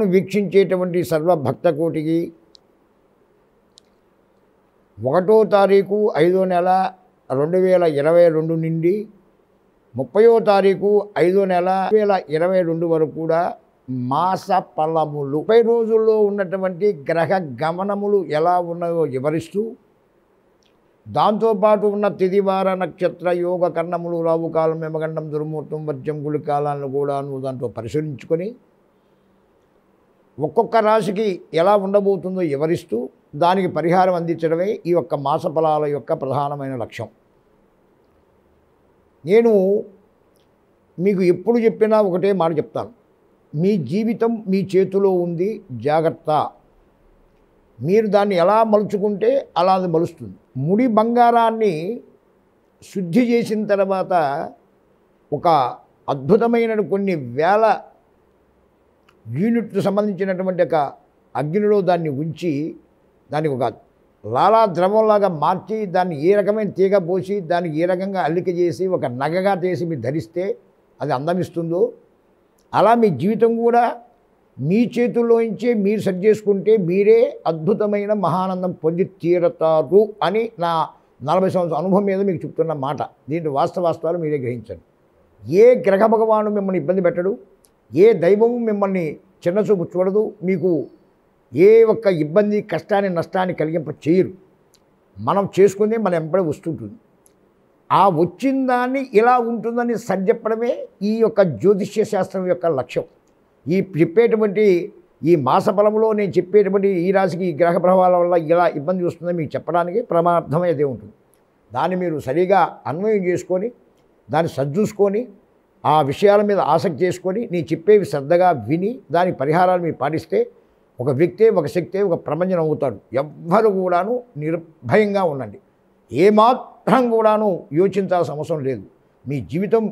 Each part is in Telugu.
ఆత్మను వీక్షించేటువంటి సర్వభక్తకోటికి ఒకటో తారీఖు ఐదో నెల రెండు వేల ఇరవై రెండు నుండి ముప్పయో తారీఖు ఐదో నెల వేల ఇరవై రెండు వరకు కూడా మాస ఫలములు ముప్పై రోజుల్లో ఉన్నటువంటి గ్రహ గమనములు ఎలా ఉన్నాయో వివరిస్తూ దాంతోపాటు ఉన్న తిదివార నక్షత్ర యోగ కర్ణములు రావుకాలం ఎమగండం దుర్ముహూర్తం వర్జం గుళికాలను నువ్వు దాంట్లో పరిశీలించుకొని ఒక్కొక్క రాశికి ఎలా ఉండబోతుందో వివరిస్తూ దానికి పరిహారం అందించడమే ఈ యొక్క మాస ఫలాల యొక్క ప్రధానమైన లక్ష్యం నేను మీకు ఎప్పుడు చెప్పినా ఒకటే మాట చెప్తాను మీ జీవితం మీ చేతిలో ఉంది జాగ్రత్త మీరు దాన్ని ఎలా మలుచుకుంటే అలా అది మలుస్తుంది ముడి బంగారాన్ని శుద్ధి చేసిన తర్వాత ఒక అద్భుతమైన కొన్ని వేల యూనిట్కు సంబంధించినటువంటి ఒక అగ్నిలో దాన్ని ఉంచి దానికి ఒక లాలా ద్రవంలాగా మార్చి దాన్ని ఏ రకమైన తీగ పోసి దాన్ని ఏ రకంగా అల్లిక చేసి ఒక నగగా చేసి మీరు ధరిస్తే అది అందమిస్తుందో అలా మీ జీవితం కూడా మీ చేతుల్లోంచే మీరు సరి చేసుకుంటే మీరే అద్భుతమైన మహానందం పొంది తీరతారు అని నా నలభై సంవత్సరం అనుభవం మీద మీకు చెప్తున్న మాట దీంట్లో వాస్తవాస్తవాలు మీరే గ్రహించండి ఏ గ్రహ భగవాను మిమ్మల్ని ఇబ్బంది పెట్టడు ఏ దైవము మిమ్మల్ని చిన్నచూపు చూడదు మీకు ఏ ఒక్క ఇబ్బంది కష్టాన్ని నష్టాన్ని కలిగింప చేయరు మనం చేసుకునే మన ఎంపడే వస్తుంటుంది ఆ వచ్చిన దాన్ని ఇలా ఉంటుందని సరిచెప్పడమే ఈ యొక్క జ్యోతిష్య శాస్త్రం యొక్క లక్ష్యం ఈ చెప్పేటువంటి ఈ మాస ఫలంలో నేను చెప్పేటువంటి ఈ రాశికి ఈ గ్రహ ప్రభావాల వల్ల ఇలా ఇబ్బంది వస్తుందని మీకు చెప్పడానికి ప్రమార్థమైతే ఉంటుంది దాన్ని మీరు సరిగా అన్వయం చేసుకొని దాన్ని సరిచూసుకొని ఆ విషయాల మీద ఆసక్తి చేసుకొని నీ చెప్పేవి శ్రద్ధగా విని దాని పరిహారాలు మీరు పాటిస్తే ఒక వ్యక్తే ఒక శక్తే ఒక ప్రపంచం అవుతాడు ఎవ్వరు కూడాను నిర్భయంగా ఉండండి ఏమాత్రం కూడాను యోచించాల్సిన అవసరం లేదు మీ జీవితం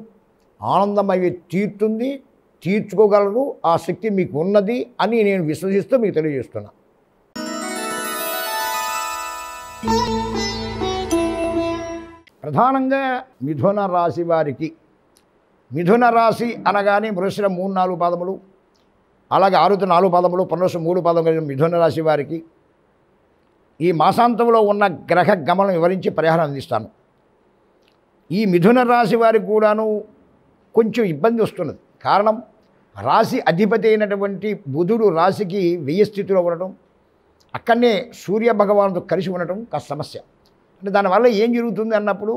ఆనందమయ్యే తీర్తుంది తీర్చుకోగలరు ఆ శక్తి మీకు ఉన్నది అని నేను విశ్వసిస్తూ మీకు తెలియజేస్తున్నా ప్రధానంగా మిథున రాశి వారికి మిథున రాశి అనగానే మృషుల మూడు నాలుగు పాదములు అలాగే ఆరుత నాలుగు పాదములు పునరుషం మూడు పాదం కలిగిన మిథున రాశి వారికి ఈ మాసాంతంలో ఉన్న గ్రహ గమనం వివరించి పరిహారం అందిస్తాను ఈ మిథున రాశి వారికి కూడాను కొంచెం ఇబ్బంది వస్తున్నది కారణం రాశి అధిపతి అయినటువంటి బుధుడు రాశికి వెయ్యి స్థితిలో ఉండటం అక్కడనే సూర్య కలిసి ఉండటం కాస్త సమస్య అంటే దానివల్ల ఏం జరుగుతుంది అన్నప్పుడు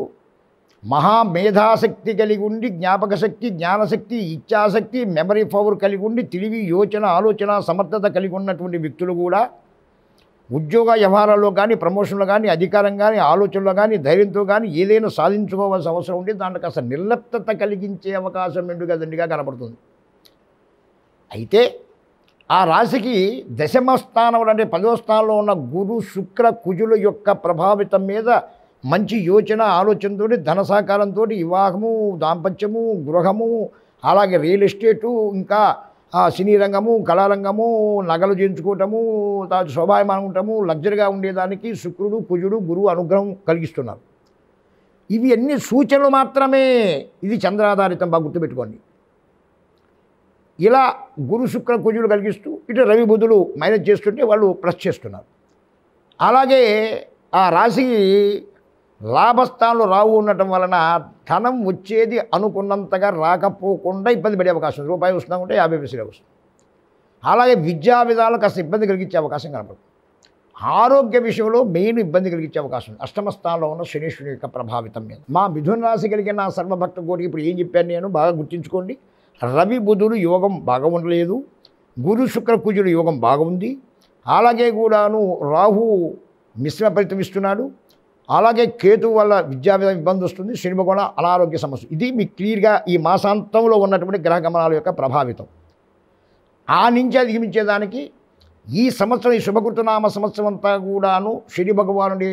మహామేధాశక్తి కలిగి ఉండి జ్ఞాపకశక్తి జ్ఞానశక్తి ఇచ్ఛాశక్తి మెమరీ పవర్ కలిగి ఉండి తెలివి యోచన ఆలోచన సమర్థత కలిగి ఉన్నటువంటి వ్యక్తులు కూడా ఉద్యోగ వ్యవహారాల్లో కానీ ప్రమోషన్లు కానీ అధికారం కానీ ఆలోచనలు కానీ ధైర్యంతో కానీ ఏదైనా సాధించుకోవాల్సిన అవసరం ఉంటే దాంట్లో కాస్త నిర్లప్త కలిగించే అవకాశం మెండుగా దండిగా కనబడుతుంది అయితే ఆ రాశికి దశమ స్థానం అంటే పదో స్థానంలో ఉన్న గురు శుక్ర కుజుల యొక్క ప్రభావితం మీద మంచి యోచన ఆలోచనతో ధన సహకారంతో వివాహము దాంపత్యము గృహము అలాగే రియల్ ఎస్టేటు ఇంకా సినీ రంగము కళారంగము నగలు చేయించుకోవటము దాని శోభాయమానం ఉండటము లగ్జరీగా ఉండేదానికి శుక్రుడు కుజుడు గురువు అనుగ్రహం కలిగిస్తున్నారు ఇవి అన్ని సూచనలు మాత్రమే ఇది చంద్రాధారితం బాగా గుర్తుపెట్టుకోండి ఇలా గురు శుక్ర కుజుడు కలిగిస్తూ ఇటు రవి బుధులు మైనస్ చేస్తుంటే వాళ్ళు ప్లస్ చేస్తున్నారు అలాగే ఆ రాశి లాభస్థానాలు రావు ఉండటం వలన ధనం వచ్చేది అనుకున్నంతగా రాకపోకుండా ఇబ్బంది పడే అవకాశం రూపాయి వస్తుందా ఉంటే యాభై పైసలే వస్తుంది అలాగే విద్యా విధాలు కాస్త ఇబ్బంది కలిగించే అవకాశం కనపడుతుంది ఆరోగ్య విషయంలో మెయిన్ ఇబ్బంది కలిగించే అవకాశం ఉంది అష్టమస్థానంలో ఉన్న శనీశ్వరుని యొక్క ప్రభావితం మీద మా మిథున రాశి కలిగిన నా సర్వభక్త కోరిక ఇప్పుడు ఏం చెప్పాను నేను బాగా గుర్తుంచుకోండి రవి బుధుడు యోగం బాగా ఉండలేదు గురు శుక్ర కుజుడు యోగం బాగుంది అలాగే కూడాను రాహు మిశ్రమ ఫలితం ఇస్తున్నాడు అలాగే కేతు వల్ల విద్యా ఇబ్బంది వస్తుంది శనిమ కూడా అనారోగ్య సమస్య ఇది మీకు క్లియర్గా ఈ మాసాంతంలో ఉన్నటువంటి గ్రహ గమనాల యొక్క ప్రభావితం ఆ నుంచి అధిగమించేదానికి ఈ సంవత్సరం ఈ శుభకృతనామ సంవత్సరం అంతా కూడాను శని భగవానుడి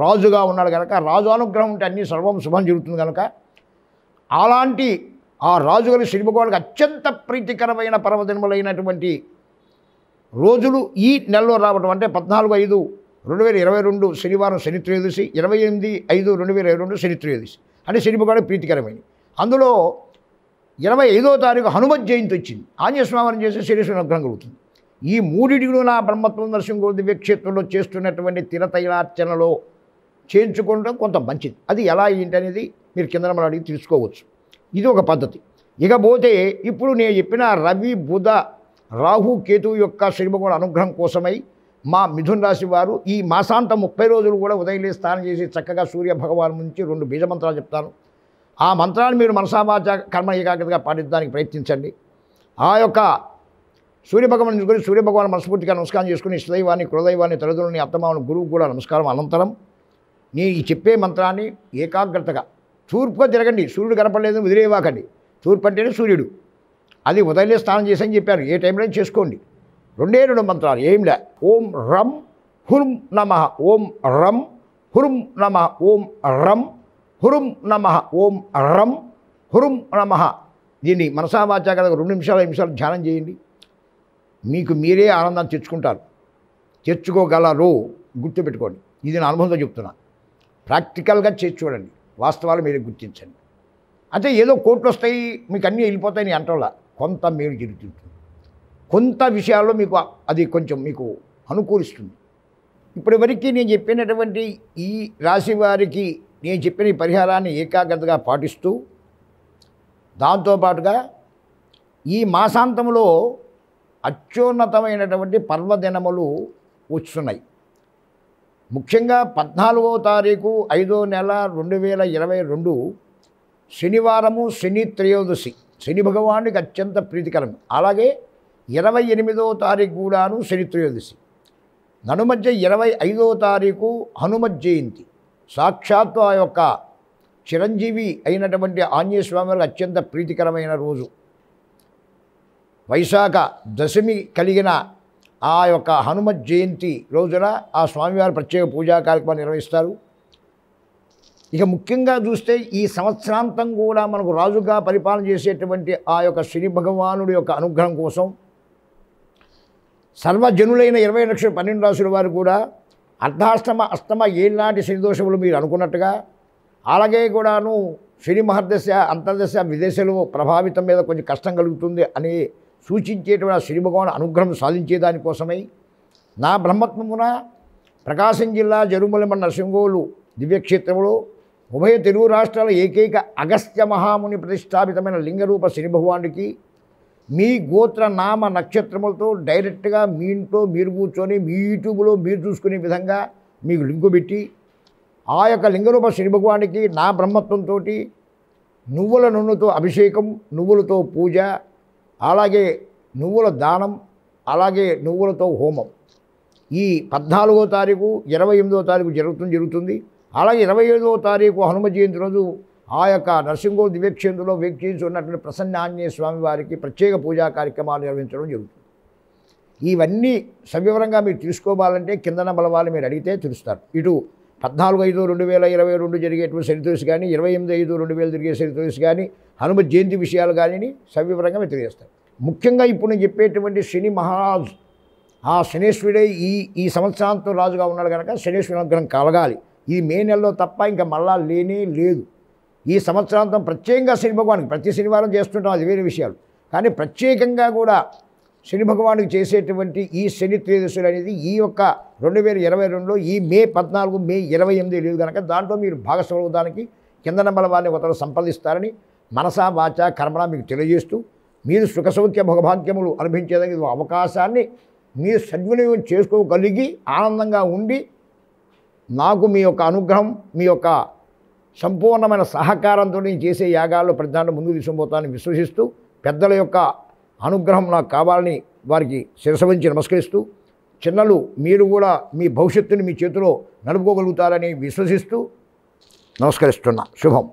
రాజుగా ఉన్నాడు కనుక రాజు అనుగ్రహం ఉంటే అన్ని సర్వం శుభం జరుగుతుంది కనుక అలాంటి ఆ రాజుగారి గారి శని భగవానికి అత్యంత ప్రీతికరమైన పర్వదినములైనటువంటి రోజులు ఈ నెలలో రావడం అంటే పద్నాలుగు ఐదు రెండు వేల ఇరవై రెండు శనివారం శని త్రయోదశి ఇరవై ఎనిమిది ఐదు రెండు వేల ఇరవై రెండు శని త్రయోదశి అంటే శనిపగాడు ప్రీతికరమైనది అందులో ఇరవై ఐదో తారీఖు హనుమత్ జయంతి వచ్చింది ఆంజస్వామనం చేసి శరీరం అనుగ్రహం కలుగుతుంది ఈ మూడిటిలో నా బ్రహ్మత్వం నరసింహ దివ్యక్షేత్రంలో చేస్తున్నటువంటి తిరతైలార్చనలో చేయించుకోవడం కొంత మంచిది అది ఎలా ఏంటి అనేది మీరు కింద అడిగి తెలుసుకోవచ్చు ఇది ఒక పద్ధతి ఇకపోతే ఇప్పుడు నేను చెప్పిన రవి బుధ రాహు కేతు యొక్క శ్రీమగుణ అనుగ్రహం కోసమై మా మిథున్ రాశి వారు ఈ మాసాంతం ముప్పై రోజులు కూడా ఉదయలే స్నానం చేసి చక్కగా సూర్య భగవాన్ నుంచి రెండు బీజ మంత్రాలు చెప్తాను ఆ మంత్రాన్ని మీరు మనసామాచ కర్మ ఏకాగ్రతగా పాటించడానికి ప్రయత్నించండి ఆ యొక్క సూర్యభగవాన్ చూసుకొని సూర్యభగవాన్ మనస్ఫూర్తిగా నమస్కారం చేసుకుని ఇష్టదైవాన్ని కులదైవాన్ని తల్లిదండ్రులని అత్తమావుని గురువు కూడా నమస్కారం అనంతరం నీ చెప్పే మంత్రాన్ని ఏకాగ్రతగా తూర్పుగా తిరగండి సూర్యుడు కనపడలేదు వదిలేవాకండి తూర్పు అంటేనే సూర్యుడు అది ఉదయలే స్నానం చేసి అని చెప్పారు ఏ టైంలో చేసుకోండి రెండే రెండు మంత్రాలు ఏం లే ఓం రం హురుం నమ ఓం రం హురుం నమ ఓం రం హురుం నమ ఓం రం హురుం నమ దీన్ని మనసావాచ కదా రెండు నిమిషాలు నిమిషాలు ధ్యానం చేయండి మీకు మీరే ఆనందాన్ని తెచ్చుకుంటారు తెచ్చుకోగలరు గుర్తుపెట్టుకోండి ఇది నా అనుభవంతో చెప్తున్నా ప్రాక్టికల్గా చేసి చూడండి వాస్తవాలు మీరు గుర్తించండి అంటే ఏదో కోట్లు వస్తాయి మీకు అన్నీ వెళ్ళిపోతాయని అంటలా కొంత మీరు జరుగుతుంటుంది కొంత విషయాల్లో మీకు అది కొంచెం మీకు అనుకూలిస్తుంది ఇప్పటివరకు నేను చెప్పినటువంటి ఈ రాశి వారికి నేను చెప్పిన ఈ పరిహారాన్ని ఏకాగ్రతగా పాటిస్తూ దాంతోపాటుగా ఈ మాసాంతంలో అత్యున్నతమైనటువంటి పర్వదినములు వస్తున్నాయి ముఖ్యంగా పద్నాలుగో తారీఖు ఐదో నెల రెండు వేల ఇరవై రెండు శనివారము శని త్రయోదశి శని భగవానికి అత్యంత ప్రీతికరం అలాగే ఇరవై ఎనిమిదో తారీఖు కూడాను శనిత్రయోదశి ననుమధ్య ఇరవై ఐదో తారీఖు హనుమత్ జయంతి సాక్షాత్తు ఆ యొక్క చిరంజీవి అయినటువంటి ఆంజనేయ స్వామి వారికి అత్యంత ప్రీతికరమైన రోజు వైశాఖ దశమి కలిగిన ఆ యొక్క హనుమత్ జయంతి రోజున ఆ స్వామివారి ప్రత్యేక పూజా కార్యక్రమాలు నిర్వహిస్తారు ఇక ముఖ్యంగా చూస్తే ఈ సంవత్సరాంతం కూడా మనకు రాజుగా పరిపాలన చేసేటువంటి ఆ యొక్క శని భగవానుడి యొక్క అనుగ్రహం కోసం సర్వజనులైన ఇరవై లక్షల పన్నెండు రాసుల వారు కూడా అర్ధాష్టమ అష్టమ ఏళ్ళనాటి శనిదోషములు మీరు అనుకున్నట్టుగా అలాగే కూడాను శని మహర్దశ అంతర్దశ విదేశాలు ప్రభావితం మీద కొంచెం కష్టం కలుగుతుంది అని సూచించేటువంటి శని భగవాన్ అనుగ్రహం సాధించేదానికోసమై నా బ్రహ్మత్వమున ప్రకాశం జిల్లా జరుమలమ నరసింహోలు దివ్యక్షేత్రంలో ఉభయ తెలుగు రాష్ట్రాల ఏకైక అగస్త్య మహాముని ప్రతిష్టాపితమైన లింగరూప శని భగవానుడికి మీ గోత్ర నామ నక్షత్రములతో డైరెక్ట్గా మీ ఇంట్లో మీరు కూర్చొని మీ యూట్యూబ్లో మీరు చూసుకునే విధంగా మీకు లింకు పెట్టి ఆ యొక్క లింగరూప శ్రీ భగవానికి నా బ్రహ్మత్వంతో నువ్వుల నూనెతో అభిషేకం నువ్వులతో పూజ అలాగే నువ్వుల దానం అలాగే నువ్వులతో హోమం ఈ పద్నాలుగో తారీఖు ఇరవై ఎనిమిదో తారీఖు జరుగుతుంది జరుగుతుంది అలాగే ఇరవై ఐదో తారీఖు హనుమ జయంతి రోజు ఆ యొక్క నరసింహో దివ్యక్షేత్రంలో వీక్షించి ఉన్నటువంటి ప్రసన్న ఆంజనేయ స్వామి వారికి ప్రత్యేక పూజా కార్యక్రమాలు నిర్వహించడం జరుగుతుంది ఇవన్నీ సవివరంగా మీరు తీసుకోవాలంటే కిందన బలవాళ్ళు మీరు అడిగితే తెలుస్తారు ఇటు పద్నాలుగు ఐదు రెండు వేల ఇరవై రెండు జరిగేటువంటి సెరితోస్ కానీ ఇరవై ఎనిమిది ఐదు రెండు వేలు జరిగే సెరితోస్ కానీ హనుమ జయంతి విషయాలు కానీ సవివరంగా మీరు తెలియజేస్తారు ముఖ్యంగా ఇప్పుడు నేను చెప్పేటువంటి శని మహారాజు ఆ శనేశ్వరుడే ఈ ఈ సంవత్సరాంతం రాజుగా ఉన్నాడు కనుక శనేశ్వరి అనుగ్రహం కలగాలి ఇది మే నెలలో తప్ప ఇంకా మళ్ళా లేనే లేదు ఈ సంవత్సరాంతం ప్రత్యేకంగా శని భగవానికి ప్రతి శనివారం చేస్తుంటాం అది వేరే విషయాలు కానీ ప్రత్యేకంగా కూడా శని భగవానికి చేసేటువంటి ఈ శని త్రేదశులు అనేది ఈ యొక్క రెండు వేల ఇరవై రెండులో ఈ మే పద్నాలుగు మే ఇరవై ఎనిమిది లేదు కనుక దాంట్లో మీరు భాగస్వరూపానికి కింద నెంబర్ వారిని ఒకరు సంపాదిస్తారని మనసా వాచ కర్మణ మీకు తెలియజేస్తూ మీరు సౌఖ్య భోగభాగ్యములు అనుభవించేదానికి అవకాశాన్ని మీరు సద్వినియోగం చేసుకోగలిగి ఆనందంగా ఉండి నాకు మీ యొక్క అనుగ్రహం మీ యొక్క సంపూర్ణమైన సహకారంతో నేను చేసే యాగాల్లో ప్రజ్ఞాన్ని ముందుకు తీసుకుపోతానని విశ్వసిస్తూ పెద్దల యొక్క అనుగ్రహం నాకు కావాలని వారికి శిరసవించి నమస్కరిస్తూ చిన్నలు మీరు కూడా మీ భవిష్యత్తుని మీ చేతిలో నడుపుకోగలుగుతారని విశ్వసిస్తూ నమస్కరిస్తున్నా శుభం